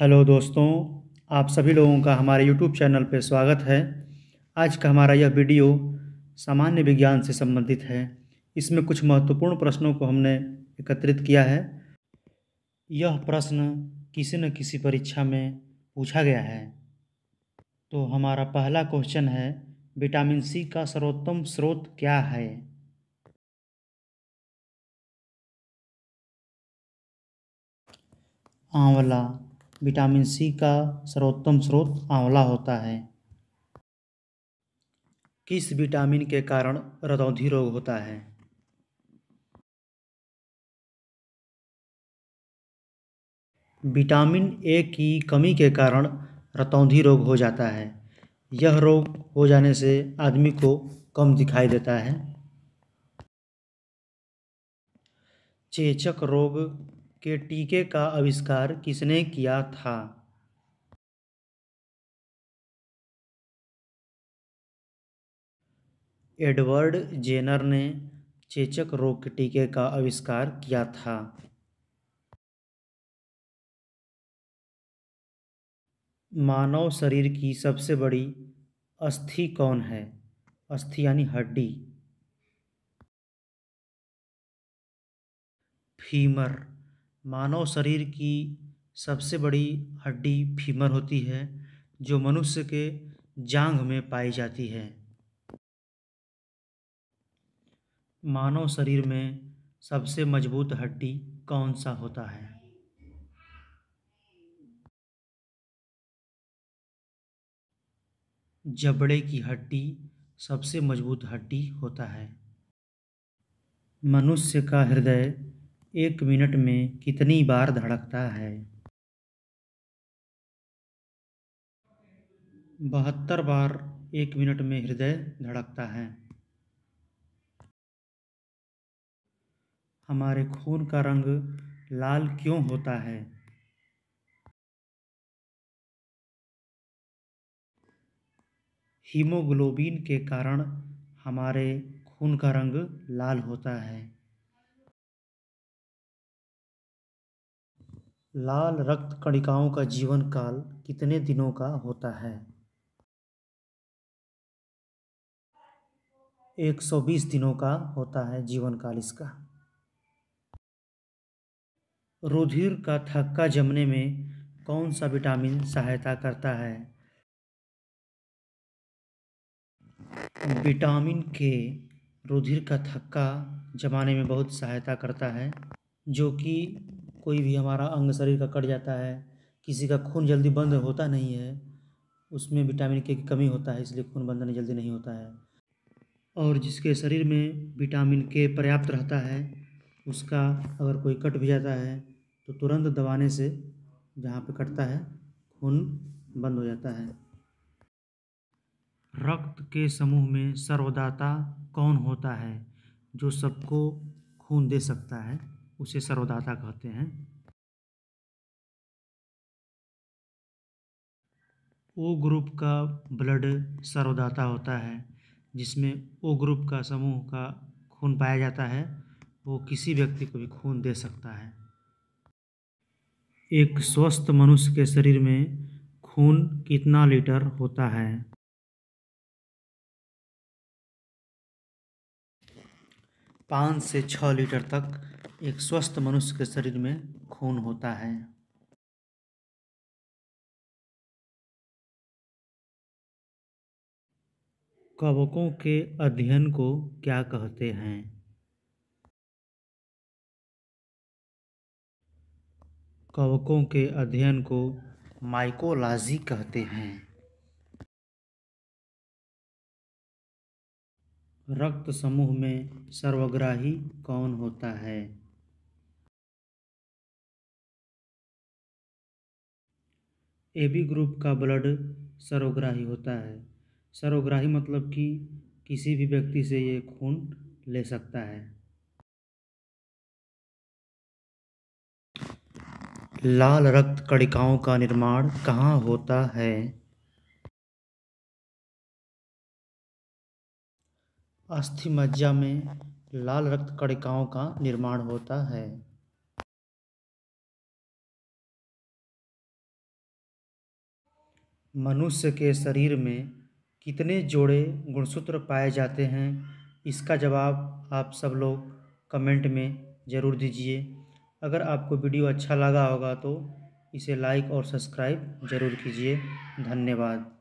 hello दोस्तों आप सभी लोगों का हमारे यूट्यूब चैनल पर स्वागत है आज का हमारा यह वीडियो सामान्य विज्ञान से संबंधित है इसमें कुछ महत्वपूर्ण प्रश्नों को हमने एकत्रित किया है यह प्रश्न किसी न किसी परीक्षा में पूछा गया है तो हमारा पहला क्वेश्चन है विटामिन सी का सर्वोत्तम स्रोत क्या है आंवला विटामिन सी का सर्वोत्तम स्रोत आंवला होता है किस विटामिन के कारण रतौंधी रोग होता है विटामिन ए की कमी के कारण रतौंधी रोग हो जाता है यह रोग हो जाने से आदमी को कम दिखाई देता है चेचक रोग के टीके का आविष्कार किसने किया था एडवर्ड जेनर ने चेचक रोग के टीके का आविष्कार किया था मानव शरीर की सबसे बड़ी अस्थि कौन है अस्थि यानी हड्डी फीमर मानव शरीर की सबसे बड़ी हड्डी फीमर होती है जो मनुष्य के जांघ में पाई जाती है मानव शरीर में सबसे मजबूत हड्डी कौन सा होता है जबड़े की हड्डी सबसे मजबूत हड्डी होता है मनुष्य का हृदय एक मिनट में कितनी बार धड़कता है बहत्तर बार एक मिनट में हृदय धड़कता है हमारे खून का रंग लाल क्यों होता है हीमोग्लोबिन के कारण हमारे खून का रंग लाल होता है लाल रक्त कणिकाओं का जीवन काल कितने दिनों का होता है 120 दिनों का होता है जीवन काल इसका रुधिर का थक्का जमने में कौन सा विटामिन सहायता करता है विटामिन के रुधिर का थक्का जमाने में बहुत सहायता करता है जो कि कोई भी हमारा अंग शरीर का कट जाता है किसी का खून जल्दी बंद होता नहीं है उसमें विटामिन के की कमी होता है इसलिए खून नहीं जल्दी नहीं होता है और जिसके शरीर में विटामिन के पर्याप्त रहता है उसका अगर कोई कट भी जाता है तो तुरंत दबाने से जहाँ पे कटता है खून बंद हो जाता है रक्त के समूह में सर्वदाता कौन होता है जो सबको खून दे सकता है उसे सर्वदाता कहते हैं ओ ग्रुप का ब्लड सर्वदाता होता है जिसमें ओ ग्रुप का समूह का खून पाया जाता है वो किसी व्यक्ति को भी खून दे सकता है एक स्वस्थ मनुष्य के शरीर में खून कितना लीटर होता है पाँच से छः लीटर तक एक स्वस्थ मनुष्य के शरीर में खून होता है कवकों के अध्ययन को क्या कहते हैं कवकों के अध्ययन को माइकोलॉजी कहते हैं रक्त समूह में सर्वग्राही कौन होता है ए बी ग्रुप का ब्लड सरोग्राही होता है सरोग्राही मतलब कि किसी भी व्यक्ति से ये खून ले सकता है लाल रक्त कणिकाओं का निर्माण कहाँ होता है अस्थि मज्जा में लाल रक्त कणिकाओं का निर्माण होता है मनुष्य के शरीर में कितने जोड़े गुणसूत्र पाए जाते हैं इसका जवाब आप सब लोग कमेंट में ज़रूर दीजिए अगर आपको वीडियो अच्छा लगा होगा तो इसे लाइक और सब्सक्राइब ज़रूर कीजिए धन्यवाद